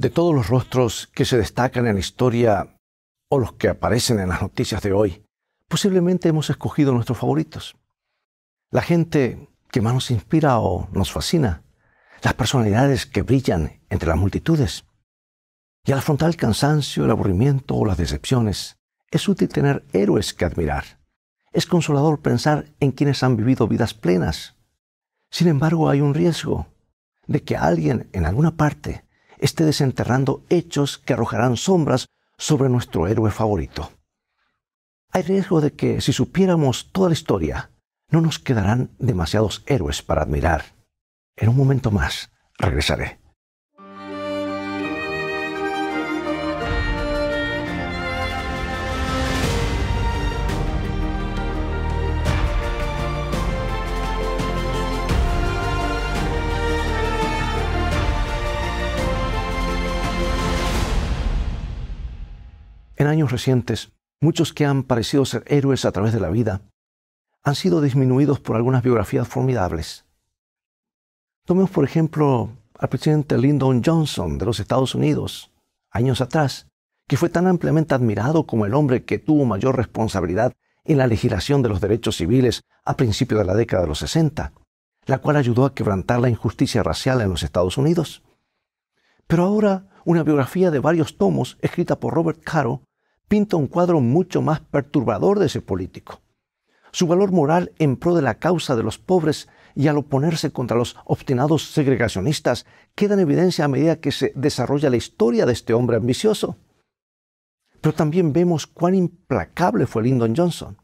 De todos los rostros que se destacan en la historia o los que aparecen en las noticias de hoy, posiblemente hemos escogido nuestros favoritos. La gente que más nos inspira o nos fascina, las personalidades que brillan entre las multitudes. Y al afrontar el cansancio, el aburrimiento o las decepciones, es útil tener héroes que admirar. Es consolador pensar en quienes han vivido vidas plenas. Sin embargo, hay un riesgo de que alguien en alguna parte esté desenterrando hechos que arrojarán sombras sobre nuestro héroe favorito. Hay riesgo de que si supiéramos toda la historia, no nos quedarán demasiados héroes para admirar. En un momento más regresaré. años recientes, muchos que han parecido ser héroes a través de la vida han sido disminuidos por algunas biografías formidables. Tomemos, por ejemplo, al presidente Lyndon Johnson de los Estados Unidos, años atrás, que fue tan ampliamente admirado como el hombre que tuvo mayor responsabilidad en la legislación de los derechos civiles a principios de la década de los 60, la cual ayudó a quebrantar la injusticia racial en los Estados Unidos. Pero ahora, una biografía de varios tomos escrita por Robert Caro pinta un cuadro mucho más perturbador de ese político. Su valor moral en pro de la causa de los pobres y al oponerse contra los obstinados segregacionistas queda en evidencia a medida que se desarrolla la historia de este hombre ambicioso. Pero también vemos cuán implacable fue Lyndon Johnson.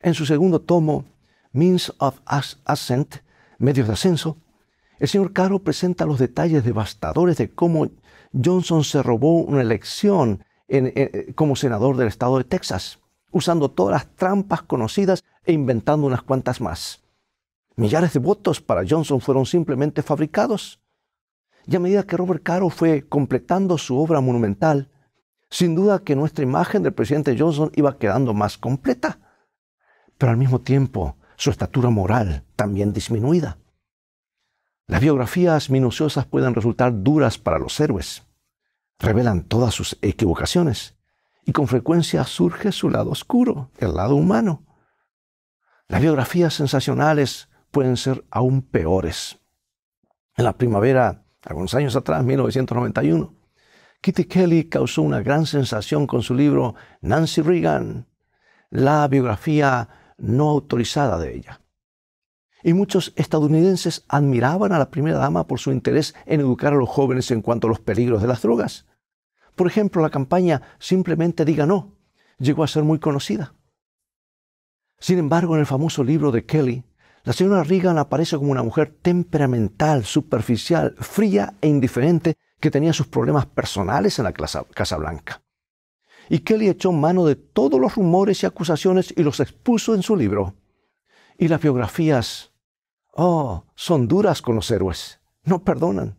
En su segundo tomo, Means of Ascent, Medios de Ascenso, el señor Caro presenta los detalles devastadores de cómo Johnson se robó una elección eh, como senador del estado de Texas, usando todas las trampas conocidas e inventando unas cuantas más. Millares de votos para Johnson fueron simplemente fabricados. Y a medida que Robert Caro fue completando su obra monumental, sin duda que nuestra imagen del presidente Johnson iba quedando más completa, pero al mismo tiempo su estatura moral también disminuida. Las biografías minuciosas pueden resultar duras para los héroes, revelan todas sus equivocaciones y con frecuencia surge su lado oscuro, el lado humano. Las biografías sensacionales pueden ser aún peores. En la primavera, algunos años atrás, 1991, Kitty Kelly causó una gran sensación con su libro Nancy Reagan, la biografía no autorizada de ella. Y muchos estadounidenses admiraban a la primera dama por su interés en educar a los jóvenes en cuanto a los peligros de las drogas. Por ejemplo, la campaña Simplemente diga no llegó a ser muy conocida. Sin embargo, en el famoso libro de Kelly, la señora Reagan aparece como una mujer temperamental, superficial, fría e indiferente que tenía sus problemas personales en la Casa Blanca. Y Kelly echó mano de todos los rumores y acusaciones y los expuso en su libro. Y las biografías, oh, son duras con los héroes, no perdonan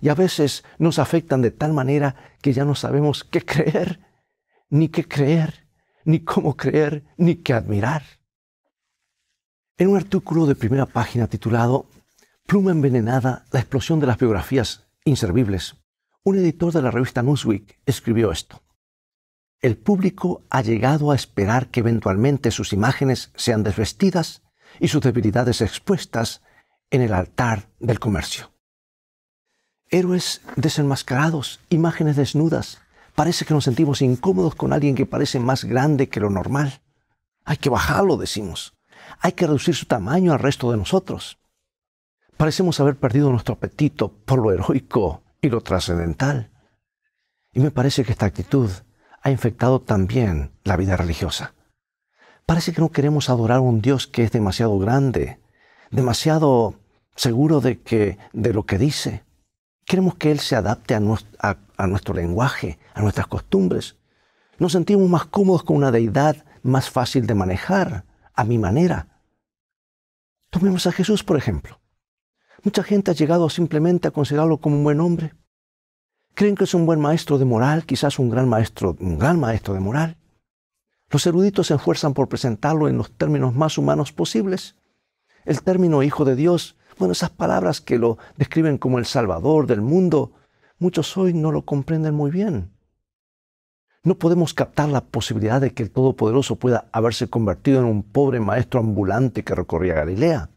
y a veces nos afectan de tal manera que ya no sabemos qué creer, ni qué creer, ni cómo creer, ni qué admirar. En un artículo de primera página titulado Pluma envenenada, la explosión de las biografías inservibles, un editor de la revista Newsweek escribió esto. El público ha llegado a esperar que eventualmente sus imágenes sean desvestidas y sus debilidades expuestas en el altar del comercio héroes desenmascarados, imágenes desnudas. Parece que nos sentimos incómodos con alguien que parece más grande que lo normal. Hay que bajarlo, decimos. Hay que reducir su tamaño al resto de nosotros. Parecemos haber perdido nuestro apetito por lo heroico y lo trascendental. Y me parece que esta actitud ha infectado también la vida religiosa. Parece que no queremos adorar a un Dios que es demasiado grande, demasiado seguro de que de lo que dice, Queremos que Él se adapte a, nuestro, lenguaje, a nuestras costumbres. Nos sentimos más cómodos con una deidad más fácil de manejar, a mi manera. Tomemos a Jesús, por ejemplo. Mucha gente ha llegado simplemente a considerarlo como un buen hombre. Creen que es un buen maestro de moral, quizás un gran maestro, un gran maestro de moral. Los eruditos se esfuerzan por presentarlo en los términos más humanos posibles. El término hijo de Dios bueno, esas palabras que lo describen como el Salvador del mundo, muchos hoy no lo comprenden muy bien. No podemos captar la posibilidad de que el Todopoderoso pueda haberse convertido en un pobre maestro ambulante que recorría Galilea.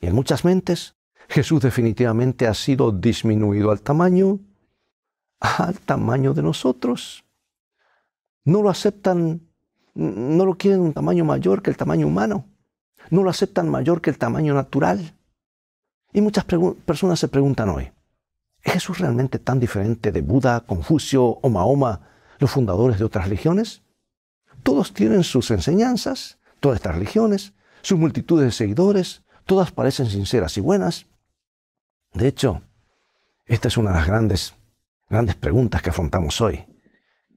Y en muchas mentes, Jesús definitivamente ha sido disminuido al tamaño, al tamaño de nosotros. No lo aceptan, no lo quieren un tamaño mayor que el tamaño humano. No lo aceptan mayor que el tamaño natural. Y muchas personas se preguntan hoy, ¿es Jesús realmente tan diferente de Buda, Confucio o Mahoma, los fundadores de otras religiones? Todos tienen sus enseñanzas, todas estas religiones, sus multitudes de seguidores, todas parecen sinceras y buenas. De hecho, esta es una de las grandes, grandes preguntas que afrontamos hoy.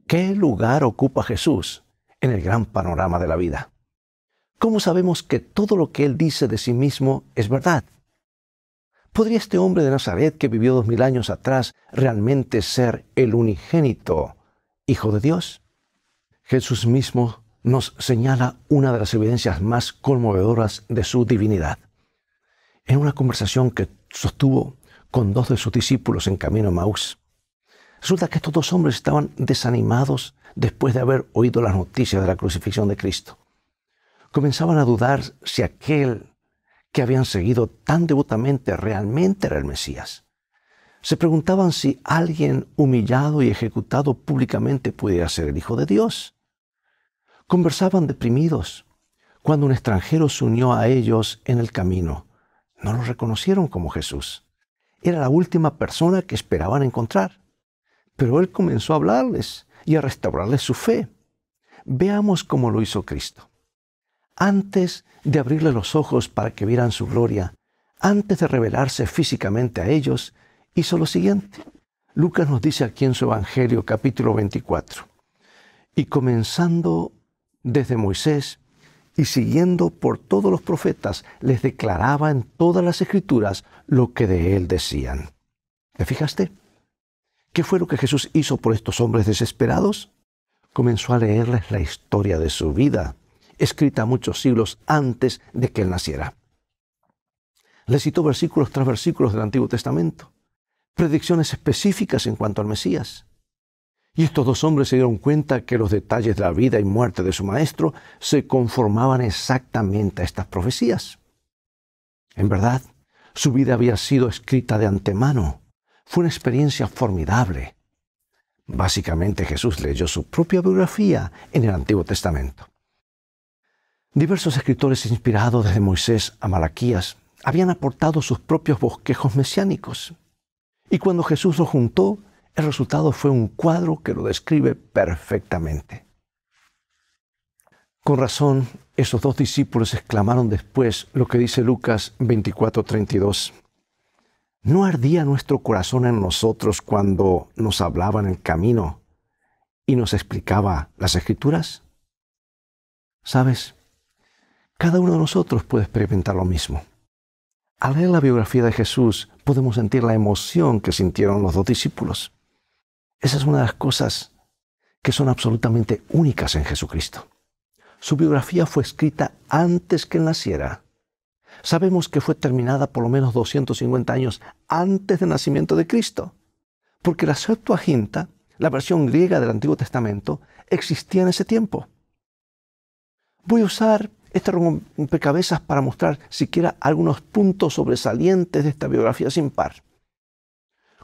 ¿Qué lugar ocupa Jesús en el gran panorama de la vida? ¿Cómo sabemos que todo lo que Él dice de sí mismo es verdad? ¿Podría este hombre de Nazaret que vivió dos mil años atrás realmente ser el unigénito Hijo de Dios? Jesús mismo nos señala una de las evidencias más conmovedoras de su divinidad. En una conversación que sostuvo con dos de sus discípulos en camino a Maús, resulta que estos dos hombres estaban desanimados después de haber oído las noticias de la crucifixión de Cristo. Comenzaban a dudar si aquel que habían seguido tan devotamente realmente era el Mesías. Se preguntaban si alguien humillado y ejecutado públicamente podía ser el Hijo de Dios. Conversaban deprimidos cuando un extranjero se unió a ellos en el camino. No lo reconocieron como Jesús. Era la última persona que esperaban encontrar. Pero él comenzó a hablarles y a restaurarles su fe. Veamos cómo lo hizo Cristo antes de abrirle los ojos para que vieran su gloria, antes de revelarse físicamente a ellos, hizo lo siguiente. Lucas nos dice aquí en su Evangelio capítulo 24, y comenzando desde Moisés y siguiendo por todos los profetas, les declaraba en todas las escrituras lo que de él decían. ¿Te fijaste? ¿Qué fue lo que Jesús hizo por estos hombres desesperados? Comenzó a leerles la historia de su vida, escrita muchos siglos antes de que él naciera. Le citó versículos tras versículos del Antiguo Testamento, predicciones específicas en cuanto al Mesías. Y estos dos hombres se dieron cuenta que los detalles de la vida y muerte de su maestro se conformaban exactamente a estas profecías. En verdad, su vida había sido escrita de antemano. Fue una experiencia formidable. Básicamente Jesús leyó su propia biografía en el Antiguo Testamento. Diversos escritores inspirados desde Moisés a Malaquías habían aportado sus propios bosquejos mesiánicos. Y cuando Jesús los juntó, el resultado fue un cuadro que lo describe perfectamente. Con razón, esos dos discípulos exclamaron después lo que dice Lucas 24:32. ¿No ardía nuestro corazón en nosotros cuando nos hablaba en el camino y nos explicaba las escrituras? ¿Sabes? Cada uno de nosotros puede experimentar lo mismo. Al leer la biografía de Jesús podemos sentir la emoción que sintieron los dos discípulos. Esa es una de las cosas que son absolutamente únicas en Jesucristo. Su biografía fue escrita antes que naciera. Sabemos que fue terminada por lo menos 250 años antes del nacimiento de Cristo, porque la Septuaginta, la versión griega del Antiguo Testamento, existía en ese tiempo. Voy a usar este rompecabezas para mostrar siquiera algunos puntos sobresalientes de esta biografía sin par.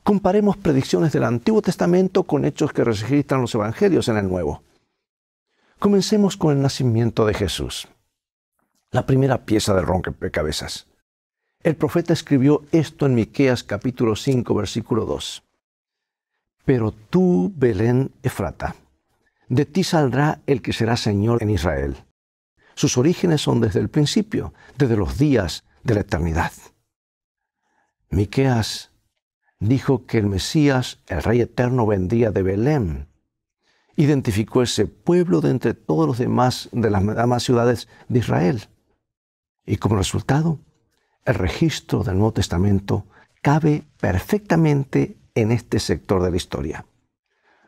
Comparemos predicciones del Antiguo Testamento con hechos que registran los Evangelios en el Nuevo. Comencemos con el nacimiento de Jesús, la primera pieza del rompecabezas. El profeta escribió esto en Miqueas capítulo 5 versículo 2. Pero tú, Belén Efrata, de ti saldrá el que será Señor en Israel sus orígenes son desde el principio, desde los días de la eternidad. Miqueas dijo que el Mesías, el Rey Eterno, vendía de Belén. Identificó ese pueblo de entre todos los demás de las demás ciudades de Israel. Y como resultado, el registro del Nuevo Testamento cabe perfectamente en este sector de la historia.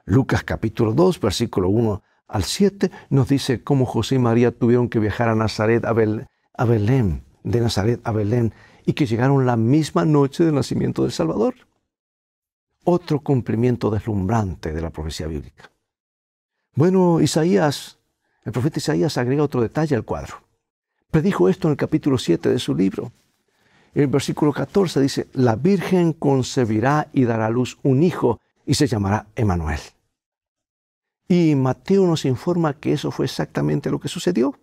Lucas capítulo 2, versículo 1 al 7 nos dice cómo José y María tuvieron que viajar a Nazaret, a, Belén, de Nazaret a Belén, y que llegaron la misma noche del nacimiento del Salvador. Otro cumplimiento deslumbrante de la profecía bíblica. Bueno, Isaías, el profeta Isaías agrega otro detalle al cuadro. Predijo esto en el capítulo 7 de su libro. En el versículo 14 dice, la Virgen concebirá y dará a luz un hijo y se llamará Emanuel. Y Mateo nos informa que eso fue exactamente lo que sucedió.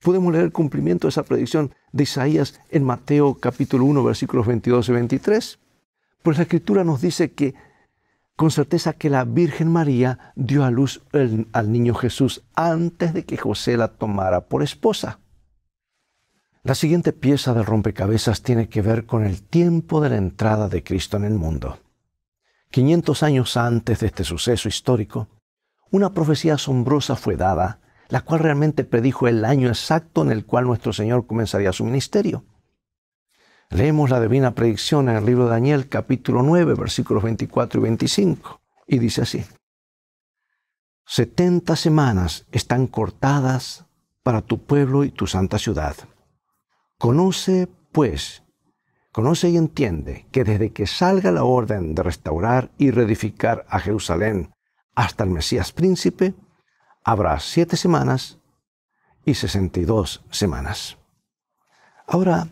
Podemos leer el cumplimiento de esa predicción de Isaías en Mateo capítulo 1 versículos 22 y 23. Pues la escritura nos dice que con certeza que la Virgen María dio a luz al niño Jesús antes de que José la tomara por esposa. La siguiente pieza del rompecabezas tiene que ver con el tiempo de la entrada de Cristo en el mundo. 500 años antes de este suceso histórico, una profecía asombrosa fue dada, la cual realmente predijo el año exacto en el cual nuestro Señor comenzaría su ministerio. Leemos la divina predicción en el libro de Daniel capítulo 9 versículos 24 y 25 y dice así. Setenta semanas están cortadas para tu pueblo y tu santa ciudad. Conoce, pues, conoce y entiende que desde que salga la orden de restaurar y reedificar a Jerusalén hasta el Mesías príncipe, habrá siete semanas y sesenta dos semanas. Ahora,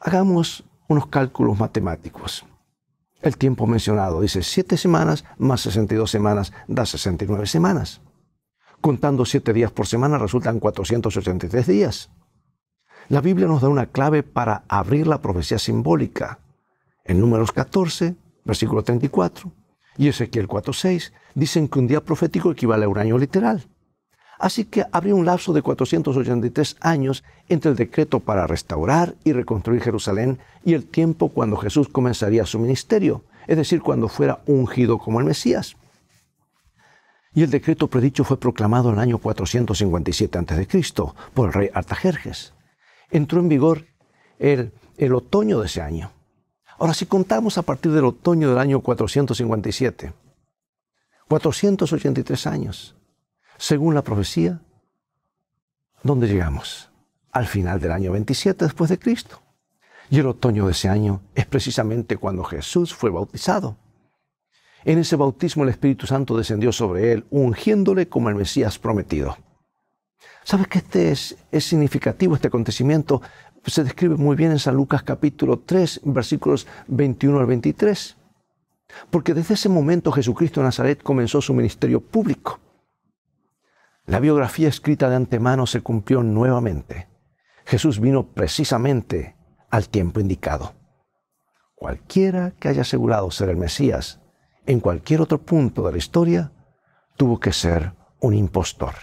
hagamos unos cálculos matemáticos. El tiempo mencionado dice siete semanas más y 62 semanas da nueve semanas. Contando siete días por semana resultan 483 días. La Biblia nos da una clave para abrir la profecía simbólica. En números 14, versículo 34, y Ezequiel 4.6 dicen que un día profético equivale a un año literal. Así que habría un lapso de 483 años entre el decreto para restaurar y reconstruir Jerusalén y el tiempo cuando Jesús comenzaría su ministerio, es decir, cuando fuera ungido como el Mesías. Y el decreto predicho fue proclamado en el año 457 a.C. por el rey Artajerjes. Entró en vigor el, el otoño de ese año. Ahora, si contamos a partir del otoño del año 457, 483 años, según la profecía, ¿dónde llegamos? Al final del año 27 después de Cristo. Y el otoño de ese año es precisamente cuando Jesús fue bautizado. En ese bautismo el Espíritu Santo descendió sobre él, ungiéndole como el Mesías prometido. ¿Sabes que este es, es significativo este acontecimiento? se describe muy bien en San Lucas capítulo 3, versículos 21 al 23. Porque desde ese momento Jesucristo de Nazaret comenzó su ministerio público. La biografía escrita de antemano se cumplió nuevamente. Jesús vino precisamente al tiempo indicado. Cualquiera que haya asegurado ser el Mesías en cualquier otro punto de la historia tuvo que ser un impostor.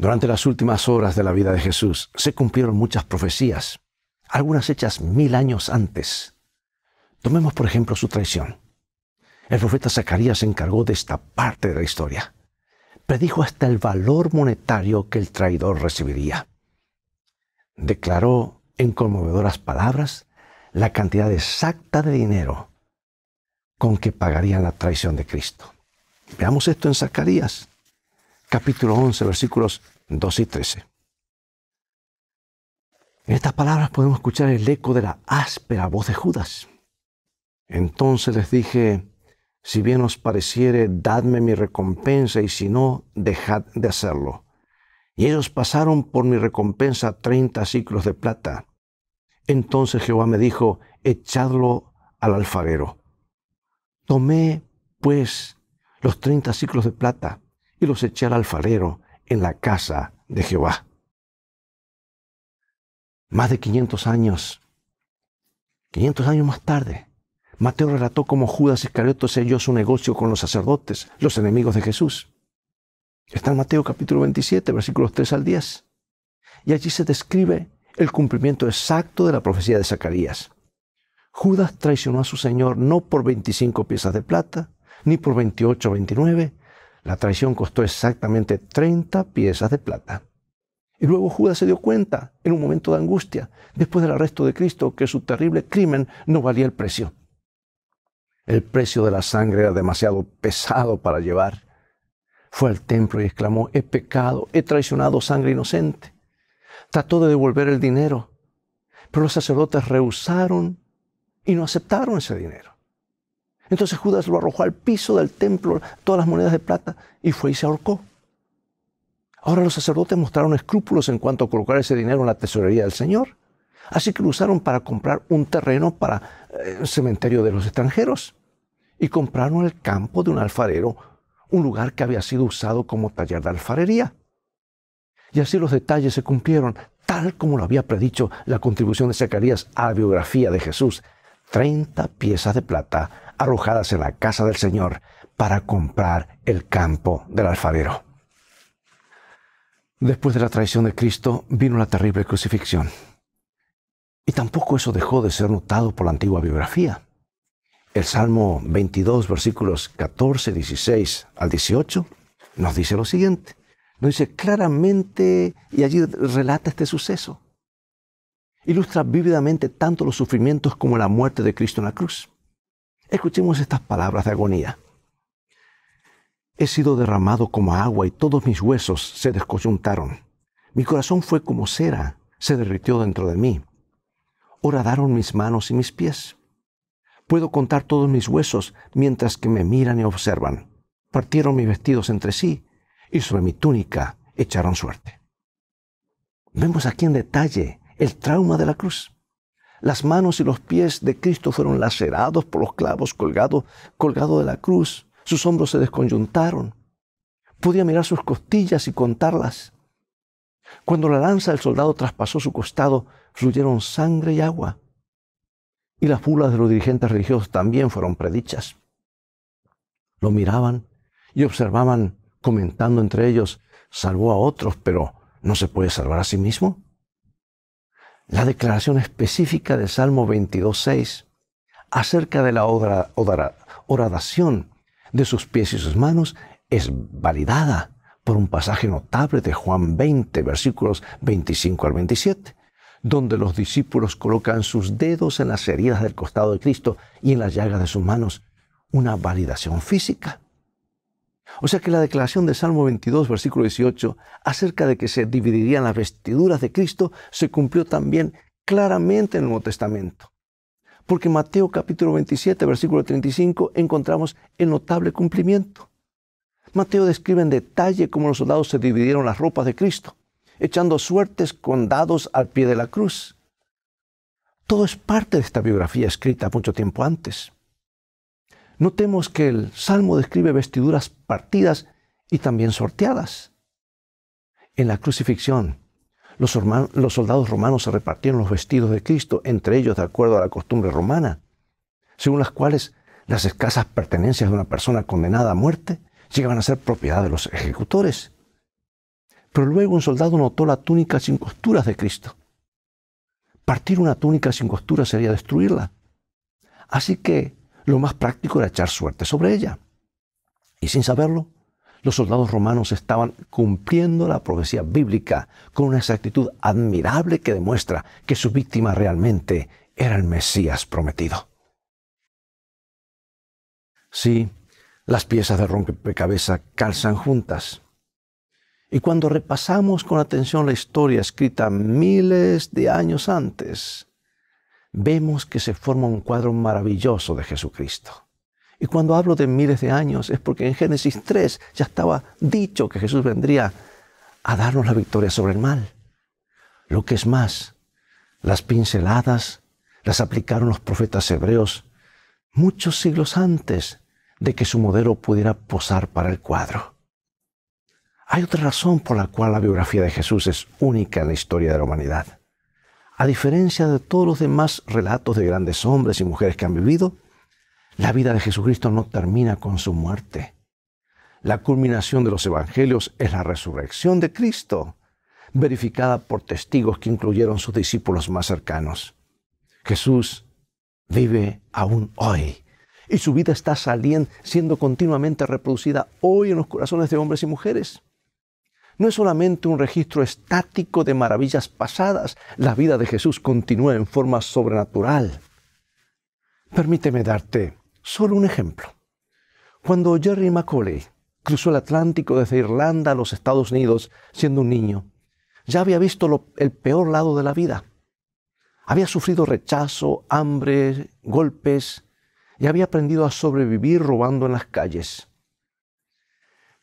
Durante las últimas horas de la vida de Jesús se cumplieron muchas profecías, algunas hechas mil años antes. Tomemos por ejemplo su traición. El profeta Zacarías se encargó de esta parte de la historia. Predijo hasta el valor monetario que el traidor recibiría. Declaró en conmovedoras palabras la cantidad exacta de dinero con que pagarían la traición de Cristo. Veamos esto en Zacarías capítulo 11, versículos 2 y 13. En estas palabras podemos escuchar el eco de la áspera voz de Judas. Entonces les dije, si bien os pareciere, dadme mi recompensa y si no, dejad de hacerlo. Y ellos pasaron por mi recompensa treinta ciclos de plata. Entonces Jehová me dijo, echadlo al alfarero. Tomé, pues, los treinta ciclos de plata y los eché al alfarero en la casa de Jehová. Más de 500 años, 500 años más tarde, Mateo relató cómo Judas Iscariote selló su negocio con los sacerdotes, los enemigos de Jesús. Está en Mateo capítulo 27, versículos 3 al 10. Y allí se describe el cumplimiento exacto de la profecía de Zacarías. Judas traicionó a su Señor no por 25 piezas de plata, ni por 28 o 29, la traición costó exactamente 30 piezas de plata. Y luego Judas se dio cuenta, en un momento de angustia, después del arresto de Cristo, que su terrible crimen no valía el precio. El precio de la sangre era demasiado pesado para llevar. Fue al templo y exclamó, he pecado, he traicionado sangre inocente. Trató de devolver el dinero, pero los sacerdotes rehusaron y no aceptaron ese dinero. Entonces Judas lo arrojó al piso del templo, todas las monedas de plata, y fue y se ahorcó. Ahora los sacerdotes mostraron escrúpulos en cuanto a colocar ese dinero en la tesorería del Señor. Así que lo usaron para comprar un terreno para el eh, cementerio de los extranjeros. Y compraron el campo de un alfarero, un lugar que había sido usado como taller de alfarería. Y así los detalles se cumplieron, tal como lo había predicho la contribución de Zacarías a la biografía de Jesús. Treinta piezas de plata, arrojadas en la casa del Señor para comprar el campo del alfarero. Después de la traición de Cristo vino la terrible crucifixión. Y tampoco eso dejó de ser notado por la antigua biografía. El Salmo 22, versículos 14, 16 al 18, nos dice lo siguiente. Nos dice claramente, y allí relata este suceso. Ilustra vívidamente tanto los sufrimientos como la muerte de Cristo en la cruz. Escuchemos estas palabras de agonía. He sido derramado como agua y todos mis huesos se descoyuntaron. Mi corazón fue como cera, se derritió dentro de mí. Horadaron mis manos y mis pies. Puedo contar todos mis huesos mientras que me miran y observan. Partieron mis vestidos entre sí y sobre mi túnica echaron suerte. Vemos aquí en detalle el trauma de la cruz. Las manos y los pies de Cristo fueron lacerados por los clavos colgados colgado de la cruz. Sus hombros se desconyuntaron. Podía mirar sus costillas y contarlas. Cuando la lanza del soldado traspasó su costado, fluyeron sangre y agua. Y las pulas de los dirigentes religiosos también fueron predichas. Lo miraban y observaban, comentando entre ellos, salvó a otros, pero ¿no se puede salvar a sí mismo? la declaración específica de Salmo 22.6 acerca de la oradación de sus pies y sus manos es validada por un pasaje notable de Juan 20, versículos 25 al 27, donde los discípulos colocan sus dedos en las heridas del costado de Cristo y en las llagas de sus manos, una validación física. O sea que la declaración de Salmo 22, versículo 18, acerca de que se dividirían las vestiduras de Cristo, se cumplió también claramente en el Nuevo Testamento. Porque en Mateo capítulo 27, versículo 35, encontramos el notable cumplimiento. Mateo describe en detalle cómo los soldados se dividieron las ropas de Cristo, echando suertes con dados al pie de la cruz. Todo es parte de esta biografía escrita mucho tiempo antes. Notemos que el Salmo describe vestiduras partidas y también sorteadas. En la crucifixión, los, soldados romanos se repartieron los vestidos de Cristo, entre ellos de acuerdo a la costumbre romana, según las cuales las escasas pertenencias de una persona condenada a muerte llegaban a ser propiedad de los ejecutores. Pero luego un soldado notó la túnica sin costuras de Cristo. Partir una túnica sin costuras sería destruirla. Así que lo más práctico era echar suerte sobre ella. Y sin saberlo, los soldados romanos estaban cumpliendo la profecía bíblica con una exactitud admirable que demuestra que su víctima realmente era el Mesías prometido. Sí, las piezas de rompecabezas calzan juntas. Y cuando repasamos con atención la historia escrita miles de años antes, vemos que se forma un cuadro maravilloso de Jesucristo. Y cuando hablo de miles de años es porque en Génesis 3 ya estaba dicho que Jesús vendría a darnos la victoria sobre el mal. Lo que es más, las pinceladas las aplicaron los profetas hebreos muchos siglos antes de que su modelo pudiera posar para el cuadro. Hay otra razón por la cual la biografía de Jesús es única en la historia de la humanidad. A diferencia de todos los demás relatos de grandes hombres y mujeres que han vivido, la vida de Jesucristo no termina con su muerte. La culminación de los evangelios es la resurrección de Cristo, verificada por testigos que incluyeron sus discípulos más cercanos. Jesús vive aún hoy y su vida está saliendo, siendo continuamente reproducida hoy en los corazones de hombres y mujeres. No es solamente un registro estático de maravillas pasadas, la vida de Jesús continúa en forma sobrenatural. Permíteme darte Solo un ejemplo. Cuando Jerry Macaulay cruzó el Atlántico desde Irlanda a los Estados Unidos siendo un niño, ya había visto el peor lado de la vida. Había sufrido rechazo, hambre, golpes y había aprendido a sobrevivir robando en las calles.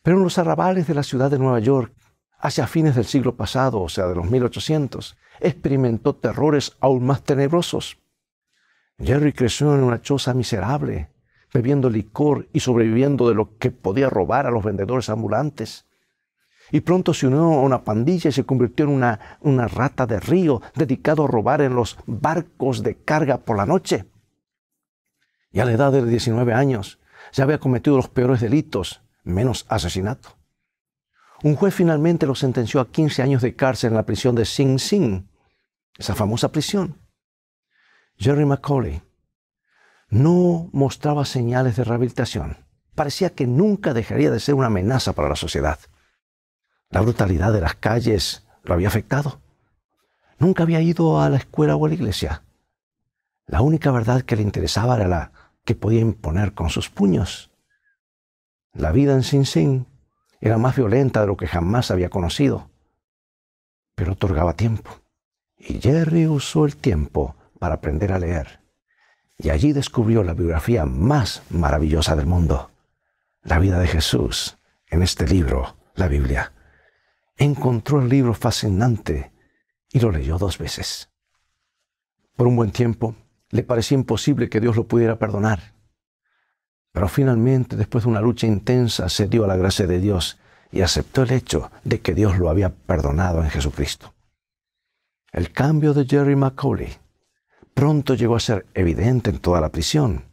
Pero en los arrabales de la ciudad de Nueva York, hacia fines del siglo pasado, o sea, de los 1800, experimentó terrores aún más tenebrosos. Jerry creció en una choza miserable, bebiendo licor y sobreviviendo de lo que podía robar a los vendedores ambulantes. Y pronto se unió a una pandilla y se convirtió en una, una rata de río dedicado a robar en los barcos de carga por la noche. Y a la edad de 19 años ya había cometido los peores delitos, menos asesinato. Un juez finalmente lo sentenció a 15 años de cárcel en la prisión de Sing Sing, esa famosa prisión. Jerry Macaulay no mostraba señales de rehabilitación. Parecía que nunca dejaría de ser una amenaza para la sociedad. La brutalidad de las calles lo había afectado. Nunca había ido a la escuela o a la iglesia. La única verdad que le interesaba era la que podía imponer con sus puños. La vida en Sin Sin era más violenta de lo que jamás había conocido, pero otorgaba tiempo. Y Jerry usó el tiempo para aprender a leer. Y allí descubrió la biografía más maravillosa del mundo, la vida de Jesús, en este libro, la Biblia. Encontró el libro fascinante y lo leyó dos veces. Por un buen tiempo le parecía imposible que Dios lo pudiera perdonar. Pero finalmente, después de una lucha intensa, se dio a la gracia de Dios y aceptó el hecho de que Dios lo había perdonado en Jesucristo. El cambio de Jerry Macaulay pronto llegó a ser evidente en toda la prisión.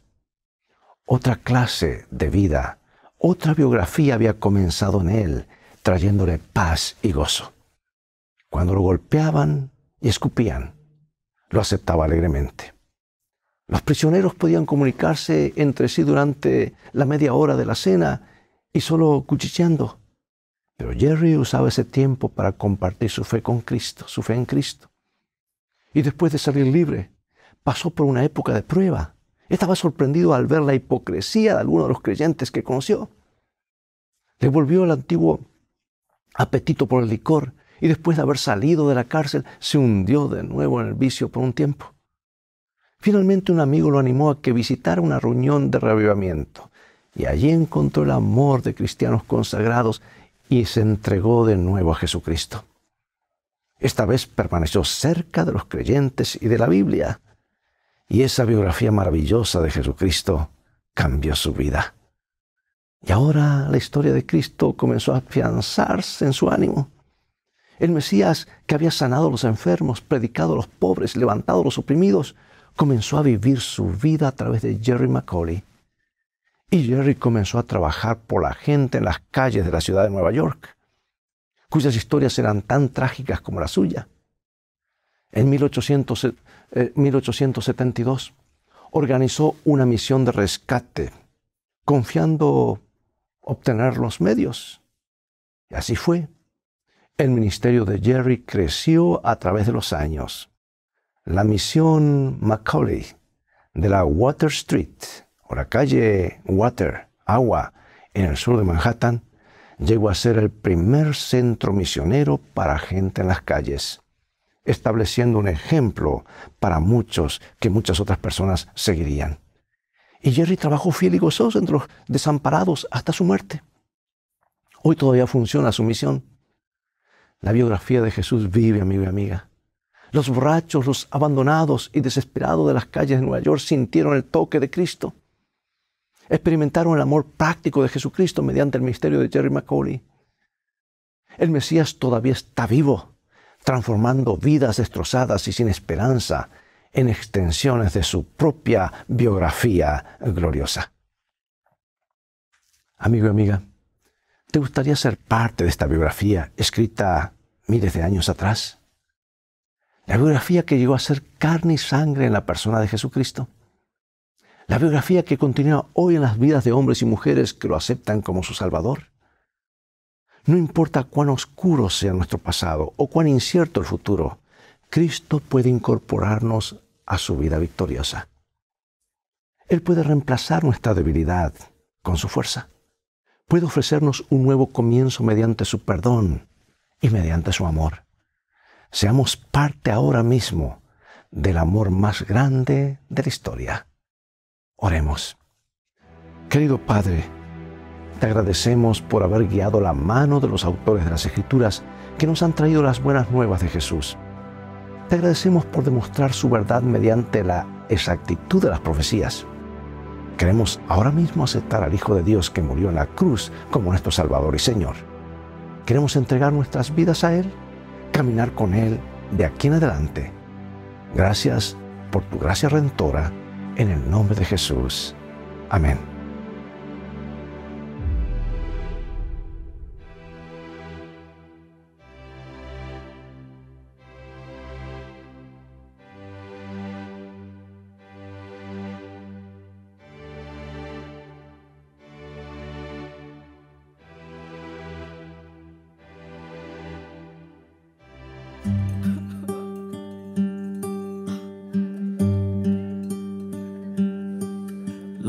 Otra clase de vida, otra biografía había comenzado en él, trayéndole paz y gozo. Cuando lo golpeaban y escupían, lo aceptaba alegremente. Los prisioneros podían comunicarse entre sí durante la media hora de la cena y solo cuchicheando. Pero Jerry usaba ese tiempo para compartir su fe con Cristo, su fe en Cristo. Y después de salir libre, pasó por una época de prueba. Estaba sorprendido al ver la hipocresía de algunos de los creyentes que conoció. Le volvió el antiguo apetito por el licor y después de haber salido de la cárcel se hundió de nuevo en el vicio por un tiempo. Finalmente un amigo lo animó a que visitara una reunión de reavivamiento y allí encontró el amor de cristianos consagrados y se entregó de nuevo a Jesucristo. Esta vez permaneció cerca de los creyentes y de la Biblia y esa biografía maravillosa de Jesucristo cambió su vida. Y ahora la historia de Cristo comenzó a afianzarse en su ánimo. El Mesías, que había sanado a los enfermos, predicado a los pobres, levantado a los oprimidos, comenzó a vivir su vida a través de Jerry Macaulay. Y Jerry comenzó a trabajar por la gente en las calles de la ciudad de Nueva York, cuyas historias eran tan trágicas como la suya. En 1872 eh, organizó una misión de rescate, confiando obtener los medios. Y así fue. El ministerio de Jerry creció a través de los años. La misión Macaulay de la Water Street, o la calle Water, agua, en el sur de Manhattan, llegó a ser el primer centro misionero para gente en las calles estableciendo un ejemplo para muchos que muchas otras personas seguirían. Y Jerry trabajó fiel y gozoso entre los desamparados hasta su muerte. Hoy todavía funciona su misión. La biografía de Jesús vive, amigo y amiga. Los borrachos, los abandonados y desesperados de las calles de Nueva York sintieron el toque de Cristo. Experimentaron el amor práctico de Jesucristo mediante el misterio de Jerry Macaulay. El Mesías todavía está vivo transformando vidas destrozadas y sin esperanza en extensiones de su propia biografía gloriosa. Amigo y amiga, ¿te gustaría ser parte de esta biografía escrita miles de años atrás? La biografía que llegó a ser carne y sangre en la persona de Jesucristo. La biografía que continúa hoy en las vidas de hombres y mujeres que lo aceptan como su Salvador. No importa cuán oscuro sea nuestro pasado o cuán incierto el futuro, Cristo puede incorporarnos a su vida victoriosa. Él puede reemplazar nuestra debilidad con su fuerza. Puede ofrecernos un nuevo comienzo mediante su perdón y mediante su amor. Seamos parte ahora mismo del amor más grande de la historia. Oremos. Querido Padre, te agradecemos por haber guiado la mano de los autores de las Escrituras que nos han traído las buenas nuevas de Jesús. Te agradecemos por demostrar su verdad mediante la exactitud de las profecías. Queremos ahora mismo aceptar al Hijo de Dios que murió en la cruz como nuestro Salvador y Señor. Queremos entregar nuestras vidas a Él, caminar con Él de aquí en adelante. Gracias por tu gracia redentora, en el nombre de Jesús. Amén.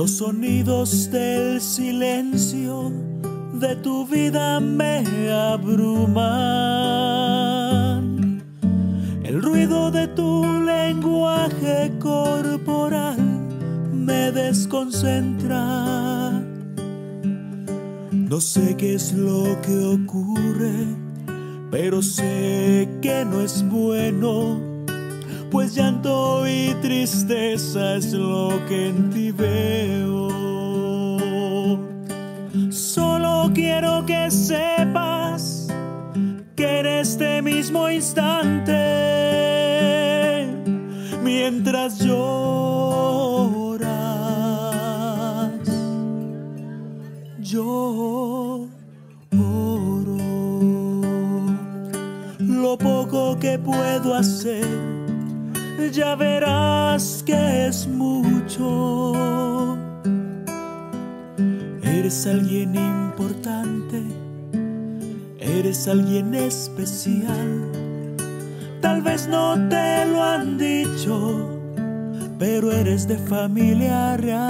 Los sonidos del silencio de tu vida me abruman. El ruido de tu lenguaje corporal me desconcentra. No sé qué es lo que ocurre, pero sé que no es bueno, pues llanto y tristeza es lo que entiendo Solo quiero que sepas que en este mismo instante, mientras lloras, yo oro. Lo poco que puedo hacer, ya verás que es mucho Eres alguien importante, eres alguien especial. Tal vez no te lo han dicho, pero eres de familia real.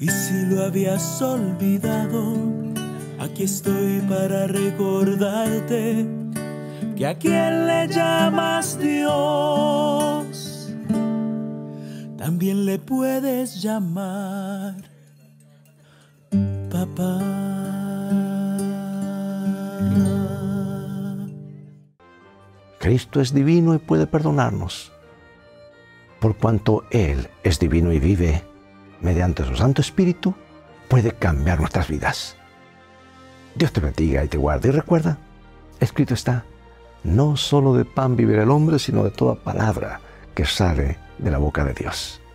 Y si lo habías olvidado, aquí estoy para recordarte que a quien le llamas Dios también le puedes llamar papá. Cristo es divino y puede perdonarnos. Por cuanto Él es divino y vive, mediante su Santo Espíritu, puede cambiar nuestras vidas. Dios te bendiga y te guarde. Y recuerda, escrito está, no solo de pan vive el hombre, sino de toda palabra que sale de la boca de Dios.